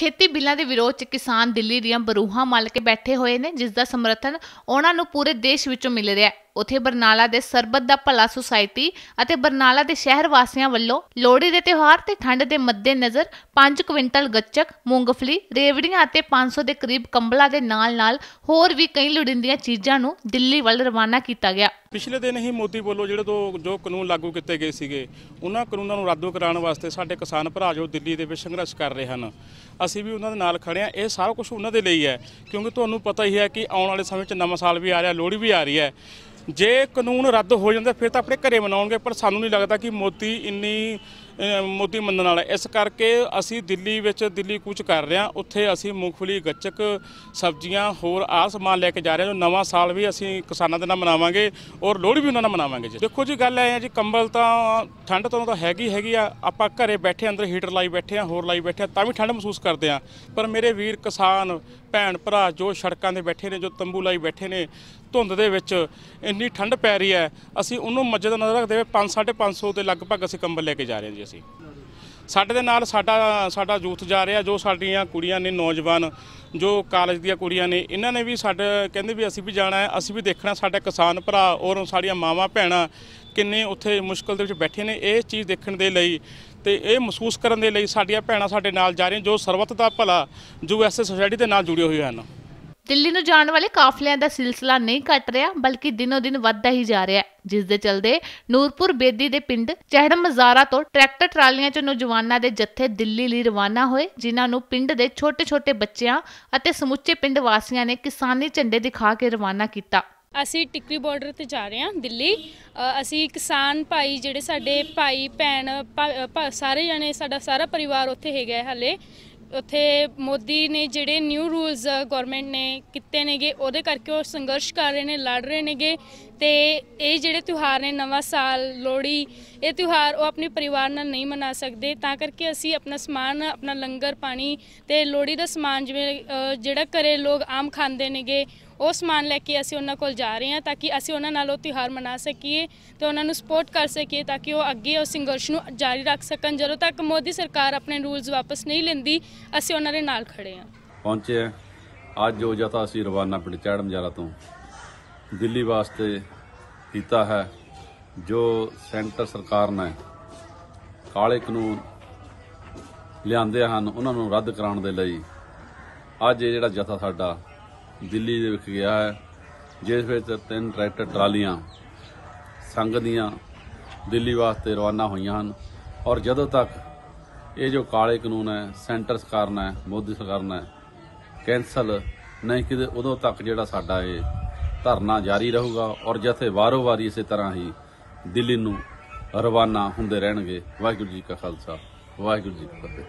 ਖੇਤੀ ਬਿੱਲਾਂ ਦੇ ਵਿਰੋਧ 'ਚ ਕਿਸਾਨ ਦਿੱਲੀ ਦੀਆਂ ਬਰੂਹਾਂ ਮਲ ਕੇ ਬੈਠੇ ਹੋਏ ਨੇ ਜਿਸ ਦਾ ਸਮਰਥਨ ਉਹਨਾਂ ਨੂੰ ਪੂਰੇ ਦੇਸ਼ ਵਿੱਚੋਂ ਮਿਲ ਰਿਹਾ ਹੈ ਉਥੇ ਬਰਨਾਲਾ ਦੇ ਸਰਬਤ ਦਾ ਭਲਾ ਸੁਸਾਇਟੀ ਅਤੇ ਬਰਨਾਲਾ ਦੇ ਸ਼ਹਿਰ ਵਾਸੀਆਂ ਵੱਲੋਂ ਲੋਹੜੀ ਦੇ ਤਿਉਹਾਰ ਤੇ ਠੰਡ ਦੇ ਮੱਦੇ ਨਜ਼ਰ 5 ਕੁਇੰਟਲ ਗੱਚਕ ਮੂੰਗਫਲੀ ਰੇਵੜੀਆਂ ਅਤੇ 500 ਦੇ ਕਰੀਬ ਕੰਬਲਾ ਦੇ ਨਾਲ-ਨਾਲ ਹੋਰ ਵੀ ਕਈ ਲੋੜੀਂਦੀਆਂ ਚੀਜ਼ਾਂ ਨੂੰ ਦਿੱਲੀ ਵੱਲ ਰਵਾਨਾ ਕੀਤਾ ਗਿਆ ਪਿਛਲੇ ਦਿਨ ਹੀ ਮੋਦੀ ਵੱਲੋਂ ਜਿਹੜੇ ਦੋ ਜੋ ਕਾਨੂੰਨ ਲਾਗੂ ਕੀਤੇ ਗਏ ਸੀਗੇ ਉਹਨਾਂ ਕਾਨੂੰਨਾਂ ਨੂੰ ਰੱਦ ਕਰਾਉਣ ਵਾਸਤੇ ਸਾਡੇ ਕਿਸਾਨ ਭਰਾ ਜੋ ਦਿੱਲੀ ਦੇ ਵਿੱਚ ਸੰਘਰਸ਼ ਕਰ ਰਹੇ ਹਨ ਅਸੀਂ ਵੀ ਉਹਨਾਂ ਦੇ ਨਾਲ ਖੜੇ ਆ ਇਹ ਸਾਰਾ ਕੁਝ ਉਹਨਾਂ ਦੇ ਲਈ ਹੈ ਕਿਉਂਕਿ ਤੁਹਾਨੂੰ ਪਤਾ ਹੀ ਹੈ ਕਿ ਆਉਣ ਵਾਲੇ ਸਮੇਂ 'ਚ ਨਵਾਂ ਸਾਲ ਵੀ ਆ ਰਿਹਾ ਲੋਹੜੀ ਵੀ ਆ ਰਹੀ ਹੈ ਜੇ ਕਾਨੂੰਨ ਰੱਦ ਹੋ ਜਾਂਦਾ ਫਿਰ ਤਾਂ ਆਪਣੇ ਘਰੇ ਮਨਾਉਣਗੇ ਪਰ ਸਾਨੂੰ ਨਹੀਂ ਲੱਗਦਾ ਕਿ ਮੋਦੀ ਇੰਨੀ ਮੋਦੀ ਮੰਨਣ ਵਾਲਾ ਇਸ ਕਰਕੇ ਅਸੀਂ ਦਿੱਲੀ ਵਿੱਚ ਦਿੱਲੀ ਕੁਝ ਕਰ ਰਹੇ ਹਾਂ ਉੱਥੇ ਅਸੀਂ ਮੂੰਗਫਲੀ ਗੱਚਕ ਸਬਜ਼ੀਆਂ ਹੋਰ ਆਸਮਾਨ ਸਮਾਨ ਲੈ ਕੇ ਜਾ ਰਹੇ ਹਾਂ ਜੋ ਨਵਾਂ ਸਾਲ ਵੀ ਅਸੀਂ ਕਿਸਾਨਾਂ ਦੇ ਨਾਲ ਮਨਾਵਾਂਗੇ ਔਰ ਲੋਹੜੀ ਵੀ ਉਹਨਾਂ ਨਾਲ ਮਨਾਵਾਂਗੇ ਜੀ ਦੇਖੋ ਜੀ ਗੱਲ ਐ ਜੀ ਕੰਬਲ ਤਾਂ ਠੰਡ ਤੋਂ ਤਾਂ ਹੈਗੀ ਹੈਗੀ ਆ ਆਪਾਂ ਘਰੇ ਬੈਠੇ ਅੰਦਰ ਹੀਟਰ ਲਾਈ ਬੈਠੇ ਆ ਹੋਰ ਲਾਈ ਬੈਠੇ ਆ ਤਾਂ ਵੀ ਠੰਡ ਮਹਿਸੂਸ ਕਰਦੇ ਆ ਪਰ ਮੇਰੇ ਵੀਰ ਕਿਸਾਨ ਭੈਣ ਭਰਾ ਜੋ ਸੜਕਾਂ ਦੇ ਬੈਠੇ ਨੇ ਜੋ ਤੰਬੂ ਲਾਈ ਬੈਠੇ ਨੇ ਧੁੰਦ ਦੇ ਵਿੱਚ ਇੰਨੀ ਠੰਡ ਪੈ ਰਹੀ ਹੈ ਅਸੀਂ ਉਹਨੂੰ ਮੱਜੇ ਦਾ ਨਜ਼ਰ ਰੱਖਦੇ ਹੋਏ 5 550 ਦੇ ਲਗਭਗ ਅਸੀਂ ਕੰਬਲ ਲੈ ਕੇ ਜਾ ਰਹੇ ਹਾਂ ਜੀ ਅਸੀਂ ਸਾਡੇ ਦੇ ਨਾਲ ਸਾਡਾ ਸਾਡਾ ਯੂਥ ਜਾ ਰਿਹਾ ਜੋ ਸਾਡੀਆਂ ਕੁੜੀਆਂ ਨੇ ਨੌਜਵਾਨ ਜੋ ਕਾਲਜ ਦੀਆਂ ਕੁੜੀਆਂ ਨੇ ਇਹਨਾਂ ਨੇ ਵੀ ਸਾਡੇ ਕਹਿੰਦੇ ਵੀ ਅਸੀਂ ਵੀ ਜਾਣਾ ਹੈ ਅਸੀਂ ਵੀ ਦੇਖਣਾ ਸਾਡਾ ਕਿਸਾਨ ਭਰਾ ਔਰ ਸਾਡੀਆਂ ਮਾਵਾਂ ਭੈਣਾਂ ਕਿੰਨੇ ਉੱਥੇ ਮੁਸ਼ਕਲ ਦੇ ਵਿੱਚ ਬੈਠੇ ਨੇ ਇਹ ਚੀਜ਼ ਦੇਖਣ ਦੇ ਲਈ ਤੇ ਇਹ ਮਹਿਸੂਸ ਕਰਨ ਦੇ ਲਈ ਸਾਡੀਆਂ ਭੈਣਾਂ ਸਾਡੇ ਨਾਲ ਜਾ ਰਹੀਆਂ ਜੋ ਸਰਵਤ ਦਾ ਭਲਾ ਜੋ ਐਸ ਸੋਸਾਇਟੀ ਦੇ ਨਾਲ ਜੁੜੇ ਹੋਏ ਹਨ ਦਿੱਲੀ ਨੂੰ ਜਾਣ ਵਾਲੇ ਕਾਫਲਿਆਂ ਦਾ ਸਿਲਸਿਲਾ ਨਹੀਂ ਘਟ ਰਿਹਾ ਬਲਕਿ ਦਿਨੋ ਦਿਨ ਵੱਧਦਾ ਹੀ ਜਾ ਰਿਹਾ ਹੈ ਜਿਸ ਦੇ ਚਲਦੇ ਨੂਰਪੁਰ ਬੇਦੀ ਦੇ ਪਿੰਡ ਚਹਿੜ ਮਜ਼ਾਰਾ ਤੋਂ ਟਰੈਕਟਰ ਟਰਾਲੀਆਂ 'ਚ ਨੌਜਵਾਨਾਂ ਦੇ ਜੱਥੇ ਦਿੱਲੀ ਲਈ ਰਵਾਨਾ ਹੋਏ ਜਿਨ੍ਹਾਂ ਨੂੰ ਪਿੰਡ ਦੇ ਛੋਟੇ-ਛੋਟੇ ਬੱਚਿਆਂ ਅਤੇ ਸਮੁੱਚੇ ਪਿੰਡ ਵਾਸੀਆਂ ਨੇ ਕਿਸਾਨੀ ਝੰਡੇ ਦਿਖਾ ਕੇ ਰਵਾਨਾ ਕੀਤਾ ਅਸੀਂ ਟਿੱਕਰੀ ਬਾਰਡਰ ਤੇ ਜਾ ਰਹੇ ਹਾਂ ਦਿੱਲੀ ਅਸੀਂ ਕਿਸਾਨ ਭਾਈ ਜਿਹੜੇ ਸਾਡੇ ਭਾਈ ਭੈਣ ਸਾਰੇ ਜਣੇ ਸਾਡਾ ਸਾਰਾ ਪਰਿਵਾਰ ਉੱਥੇ ਹੈਗਾ ਹਲੇ ਉੱਥੇ ਮੋਦੀ ਨੇ ਜਿਹੜੇ ਨਿਊ ਰੂਲਸ ਗਵਰਨਮੈਂਟ ਨੇ ਕਿਤੇ ਨੇਗੇ ਉਹਦੇ ਕਰਕੇ ਉਹ ਸੰਘਰਸ਼ ਕਰ ਰਹੇ ਨੇ ਲੜ ਰਹੇ ਨੇਗੇ ਤੇ ਇਹ ਜਿਹੜੇ ਤਿਉਹਾਰ ਨੇ ਨਵਾਂ ਸਾਲ ਲੋਹੜੀ ਇਹ ਤਿਉਹਾਰ ਉਹ ਆਪਣੇ ਪਰਿਵਾਰ ਨਾਲ ਨਹੀਂ ਮਨਾ ਸਕਦੇ ਤਾਂ ਕਰਕੇ ਅਸੀਂ ਆਪਣਾ ਸਮਾਨ ਆਪਣਾ ਲੰਗਰ ਪਾਣੀ ਤੇ ਲੋਹੜੀ ਦਾ ਸਮਾਨ ਜਿਵੇਂ ਜਿਹੜਾ ਘਰੇ ਲੋਕ ਆਮ ਖਾਂਦੇ ਨੇਗੇ ਉਹ ਸਮਾਨ ਲੈ ਕੇ ਅਸੀਂ ਉਹਨਾਂ ਕੋਲ ਜਾ ਰਹੇ ਹਾਂ ਤਾਂ ਕਿ ਅਸੀਂ ਉਹਨਾਂ ਨਾਲ ਉਹ ਤਿਹਾਰ ਮਨਾ ਸਕੀਏ ਤੇ ਉਹਨਾਂ ਨੂੰ ਸਪੋਰਟ ਕਰ ਸਕੀਏ ਤਾਂ ਕਿ ਉਹ ਅੱਗੇ ਉਹ ਸੰਘਰਸ਼ ਨੂੰ ਜਾਰੀ ਰੱਖ ਸਕਣ ਜਦੋਂ ਤੱਕ ਮੋਦੀ ਸਰਕਾਰ ਆਪਣੇ ਰੂਲਸ ਵਾਪਸ ਨਹੀਂ ਲੈਂਦੀ ਅਸੀਂ ਉਹਨਾਂ ਦੇ ਨਾਲ ਖੜੇ ਹਾਂ ਪਹੁੰਚੇ ਅੱਜ ਜੋ ਜਥਾ ਅਸੀਂ ਰਵਾਨਾ ਪਿੰਡ ਚੜ੍ਹ ਮਜਾਰਾ ਤੋਂ ਦਿੱਲੀ ਵਾਸਤੇ ਕੀਤਾ ਹੈ ਜੋ ਸੈਂਟਰ ਸਰਕਾਰ ਨੇ ਕਾਲੇ ਕਾਨੂੰਨ ਲਿਆਂਦੇ ਹਨ ਉਹਨਾਂ ਨੂੰ ਰੱਦ ਕਰਾਉਣ ਦੇ ਲਈ ਅੱਜ ਇਹ ਜਿਹੜਾ ਜਥਾ ਸਾਡਾ ਦਿੱਲੀ ਦੇ ਵਿੱਚ ਗਿਆ ਹੈ ਜਿਸ ਵਿੱਚ ਤਿੰਨ ਟਰੈਕਟਰ ਟਰਾਲੀਆਂ ਸੰਗ ਦੀਆਂ ਦਿੱਲੀ ਵਾਸਤੇ ਰਵਾਨਾ ਹੋਈਆਂ ਹਨ ਔਰ ਜਦੋਂ ਤੱਕ ਇਹ ਜੋ ਕਾਲੇ ਕਾਨੂੰਨ ਹੈ ਸੈਂਟਰ ਸਰਕਾਰ ਨੇ ਮੋਦੀ ਸਰਕਾਰ ਨੇ ਕੈਨਸਲ ਨਹੀਂ ਕਿਤੇ ਉਦੋਂ ਤੱਕ ਜਿਹੜਾ ਸਾਡਾ ਇਹ ਧਰਨਾ ਜਾਰੀ ਰਹੂਗਾ ਔਰ ਜਥੇ ਵਾਰੋ ਵਾਰੀ ਇਸੇ ਤਰ੍ਹਾਂ ਹੀ ਦਿੱਲੀ ਨੂੰ ਰਵਾਨਾ ਹੁੰਦੇ ਰਹਿਣਗੇ ਵਾਹਿਗੁਰੂ ਜੀ ਕਾ ਖਾਲਸਾ ਵਾਹਿਗੁਰੂ ਜੀ ਕੀ ਫਤਿਹ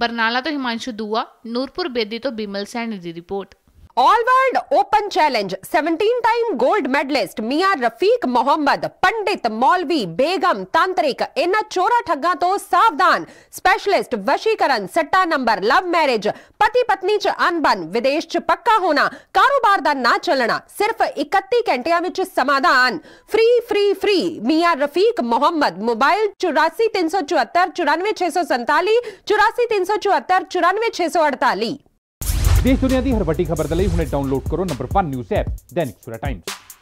ਬਰਨਾਲਾ ਤੋਂ ਹਿਮਾਂਸ਼ੂ ਦੂਆ ਨੂਰਪੁਰ ਬੇਦੀ ਤੋਂ ਬਿਮਲ ਸੈਣੀ ਦੀ report all world open challenge 17 time gold medalist मियां रफीक मोहम्मद पंडित मौलवी बेगम तांत्रिक इन चोरा ठगा तो सावधान स्पेशलिस्ट वशीकरण सट्टा नंबर लव मैरिज पति पत्नी च अनबन विदेश च पक्का होना कारोबार का ना चलना सिर्फ 31 घंटिया समाधान free free free free Rafiq Mohammad mobile चौरासी चौरासी तीन तीन सौ सौ सौ चौहत्तर चौहत्तर चौरानवे संताली चौरानवे 94647 सौ अड़ताली ਦੇਸ਼ ਦੁਨੀਆ ਦੀ ਹਰ ਵੱਡੀ ਖਬਰ ਦੇ ਲਈ ਹੁਣੇ ਡਾਊਨਲੋਡ ਕਰੋ number 1 news app Dainik Sura Times